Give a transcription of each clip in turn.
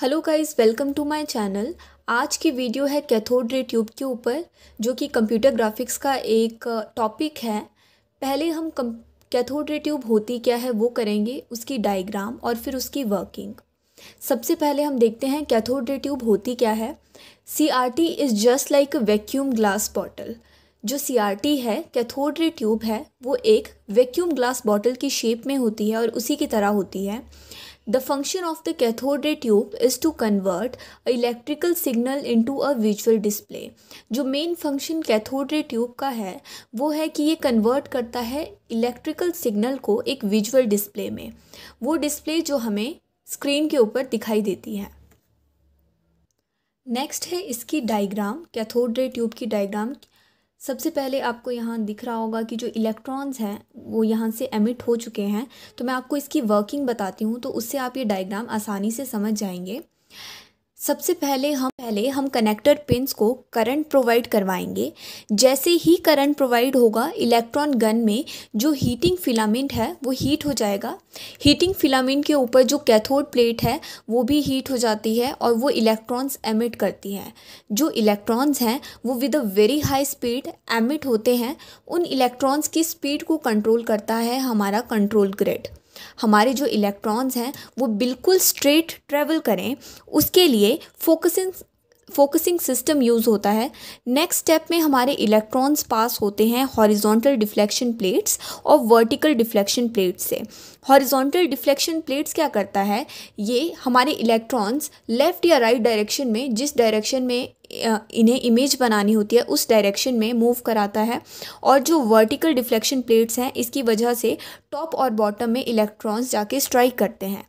Hello guys welcome to my channel आज की video है कैथोड रे ट्यूब के ऊपर जो कि कंप्यूटर ग्राफिक्स का एक टॉपिक है पहले हम कैथोड रे ट्यूब होती क्या है वो करेंगे उसकी डायग्राम और फिर उसकी वर्किंग सबसे पहले हम देखते हैं कैथोड रे ट्यूब होती क्या है C R T is just like a vacuum glass bottle जो सी आर टी है कैथोड रे ट्यूब है वो एक वैक्यूम ग्लास बॉटल की शेप में होती है और उसी की तरह होती है The function of the cathode ray tube is to convert a electrical signal into a visual display. जो main function cathode ray tube का है वो है कि ये convert करता है electrical signal को एक visual display में वो display जो हमें screen के ऊपर दिखाई देती है नेक्स्ट है इसकी डायग्राम कैथोड रे ट्यूब की डायग्राम सबसे पहले आपको यहाँ दिख रहा होगा कि जो इलेक्ट्रॉन्स हैं वो यहाँ से एमिट हो चुके हैं तो मैं आपको इसकी वर्किंग बताती हूँ तो उससे आप ये डायग्राम आसानी से समझ जाएंगे सबसे पहले हम पहले हम कनेक्टर पिंस को करंट प्रोवाइड करवाएंगे जैसे ही करंट प्रोवाइड होगा इलेक्ट्रॉन गन में जो हीटिंग फिलामेंट है वो हीट हो जाएगा हीटिंग फिलामेंट के ऊपर जो कैथोड प्लेट है वो भी हीट हो जाती है और वो इलेक्ट्रॉन्स एमिट करती हैं जो इलेक्ट्रॉन्स हैं वो with a very high speed emit होते हैं उन इलेक्ट्रॉन्स की स्पीड को कंट्रोल करता है हमारा कंट्रोल ग्रिड हमारे जो इलेक्ट्रॉन्स हैं वो बिल्कुल स्ट्रेट ट्रेवल करें उसके लिए फोकसिंग फोकसिंग सिस्टम यूज़ होता है नेक्स्ट स्टेप में हमारे इलेक्ट्रॉन्स पास होते हैं हॉरिजॉन्टल डिफ्लेक्शन प्लेट्स और वर्टिकल डिफ्लेक्शन प्लेट्स से हॉरिजॉन्टल डिफ्लेक्शन प्लेट्स क्या करता है ये हमारे इलेक्ट्रॉन्स लेफ़्ट या राइट right डायरेक्शन में जिस डायरेक्शन में इन्हें इमेज बनानी होती है उस डायरेक्शन में मूव कराता है और जो वर्टिकल डिफ्लेक्शन प्लेट्स हैं इसकी वजह से टॉप और बॉटम में इलेक्ट्रॉन्स जाके स्ट्राइक करते हैं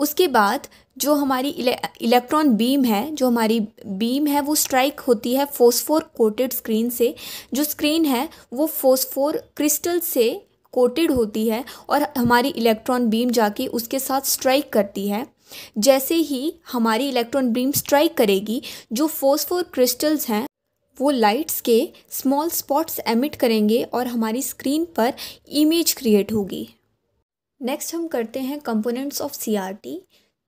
उसके बाद जो हमारी इलेक्ट्रॉन बीम है जो हमारी बीम है वो स्ट्राइक होती है फोस्फोर कोटेड स्क्रीन से जो स्क्रीन है वो फोस्फोर क्रिस्टल से कोटेड होती है और हमारी इलेक्ट्रॉन बीम जाके उसके साथ स्ट्राइक करती है जैसे ही हमारी इलेक्ट्रॉन बीम स्ट्राइक करेगी जो फोस्फोर क्रिस्टल्स हैं वो लाइट्स के स्मॉल स्पॉट्स एमिट करेंगे और हमारी स्क्रीन पर इमेज क्रिएट होगी नेक्स्ट हम करते हैं components of C R T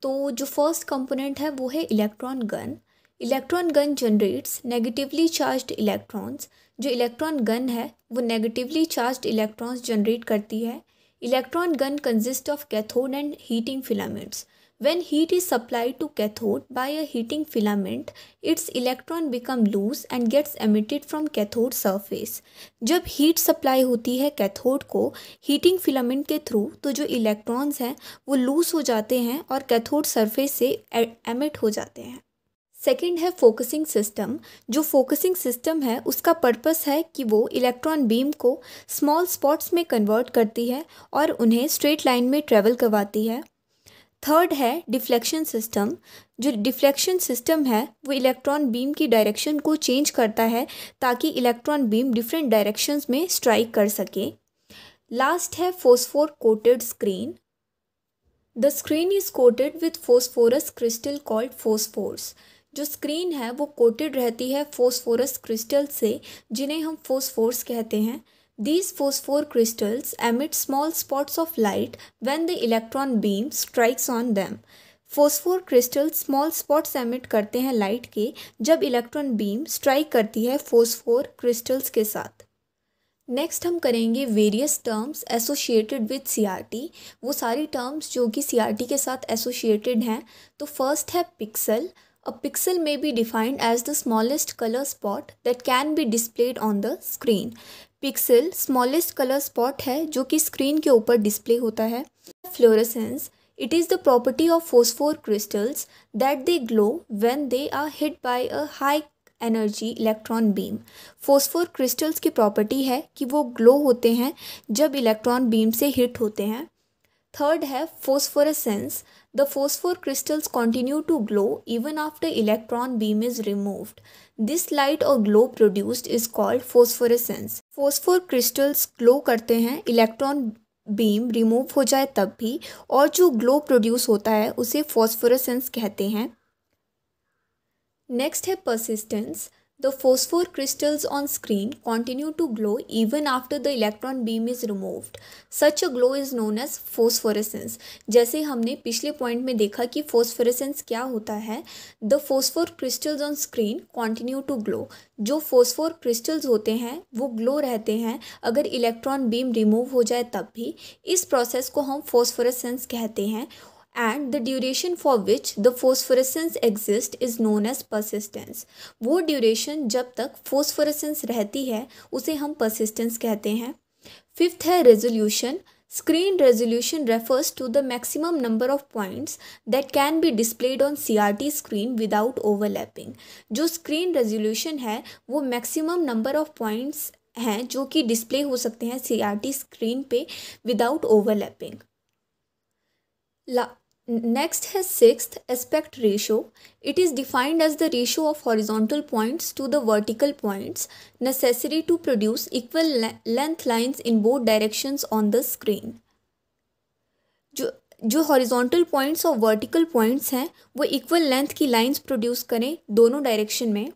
तो जो फर्स्ट कंपोनेंट है वो है electron gun electron gun generates negatively charged electrons जो इलेक्ट्रॉन गन है वो नेगेटिवली चार्ज्ड इलेक्ट्रॉन्स जनरेट करती है electron gun consist of cathode and heating filaments When heat is supplied to cathode by a heating filament, its electron become loose and gets emitted from cathode surface. जब heat supply होती है cathode को heating filament के through तो जो electrons हैं वो loose हो जाते हैं और cathode surface से emit हो जाते हैं सेकेंड है फोकसिंग सिस्टम जो फोकसिंग सिस्टम है उसका पर्पस है कि वो इलेक्ट्रॉन बीम को स्मॉल स्पॉट्स में कन्वर्ट करती है और उन्हें स्ट्रेट लाइन में ट्रेवल करवाती है थर्ड है डिफ्लेक्शन सिस्टम जो डिफ्लेक्शन सिस्टम है वो इलेक्ट्रॉन बीम की डायरेक्शन को चेंज करता है ताकि इलेक्ट्रॉन बीम डिफरेंट डायरेक्शंस में स्ट्राइक कर सके लास्ट है phosphor coated screen the screen is coated with phosphorus crystal called phosphors जो स्क्रीन है वो कोटेड रहती है फोस्फोरस क्रिस्टल से जिन्हें हम फोस्फोर्स कहते हैं These phosphor crystals emit small spots of light when the electron beam strikes on them. Phosphor crystal small spots emit करते हैं लाइट के जब इलेक्ट्रॉन बीम स्ट्राइक करती है फोस्फोर क्रिस्टल्स के साथ नेक्स्ट हम करेंगे various terms associated with CRT वो सारी टर्म्स जो कि सीआरटी के साथ एसोशिएटेड हैं तो फर्स्ट है pixel A pixel may be defined as the smallest color spot that can be displayed on the screen. Pixel smallest colour spot है जो कि स्क्रीन के ऊपर डिस्प्ले होता है fluorescence it is the property of phosphor crystals that they glow when they are hit by a high energy electron beam phosphor crystals की property है कि वो ग्लो होते हैं जब इलेक्ट्रॉन बीम से हिट होते हैं थर्ड है phosphorescence the phosphor crystals continue to glow even after electron beam is removed this light or glow produced is called phosphorescence phosphor crystals glow करते हैं इलेक्ट्रॉन बीम रिमूव हो जाए तब भी और जो ग्लो प्रोड्यूस होता है उसे फॉस्फोरेसेंस कहते हैं नेक्स्ट है persistence the phosphor crystals on screen continue to glow even after the electron beam is removed such a glow is known as phosphorescence जैसे हमने पिछले पॉइंट में देखा कि फोस्फोरसेंस क्या होता है the phosphor crystals on screen continue to glow जो फोस्फोर क्रिस्टल्स होते हैं वो ग्लो रहते हैं अगर इलेक्ट्रॉन बीम रिमूव हो जाए तब भी इस प्रोसेस को हम फोस्फोरसेंस कहते हैं and the duration for which the phosphorescence exist is known as persistence वो ड्यूरेशन जब तक फोस्फोरेसेंस रहती है उसे हम परसिस्टेंस कहते हैं फिफ्थ है resolution screen resolution refers to the maximum number of points that can be displayed on C R T screen without overlapping जो स्क्रीन रेजोल्यूशन है वो मैक्सिमम नंबर ऑफ पॉइंट्स हैं जो कि डिस्प्ले हो सकते हैं सी आर टी स्क्रीन पे विदाउट ओवरलैपिंग ला Next is sixth aspect ratio. It is defined as the ratio of horizontal points to the vertical points necessary to produce equal le length lines in both directions on the screen. जो जो horizontal points और vertical points हैं वो equal length की lines produce करें दोनों direction में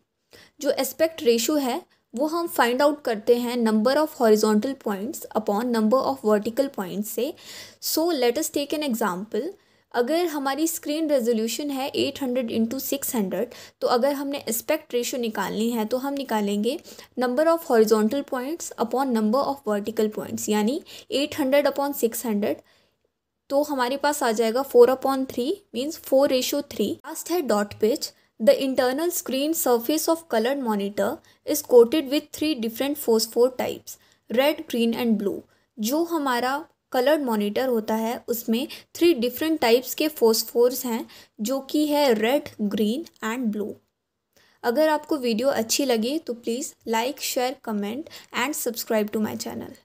जो एस्पेक्ट रेशो है वो हम फाइंड आउट करते हैं number of horizontal points upon number of vertical points से so let us take an example अगर हमारी स्क्रीन रेजोल्यूशन है 800 हंड्रेड इंटू सिक्स तो अगर हमने एस्पेक्ट रेशो निकालनी है तो हम निकालेंगे number of horizontal points upon number of vertical points यानी 800 हंड्रेड अपॉन सिक्स तो हमारे पास आ जाएगा four upon three means four ratio three last है dot pitch the internal screen surface of coloured monitor is coated with three different four types red green and blue जो हमारा coloured monitor होता है उसमें थ्री डिफरेंट टाइप्स के फोस्फोर्स हैं जो कि है रेड ग्रीन एंड ब्लू अगर आपको वीडियो अच्छी लगी तो please like share comment and subscribe to my channel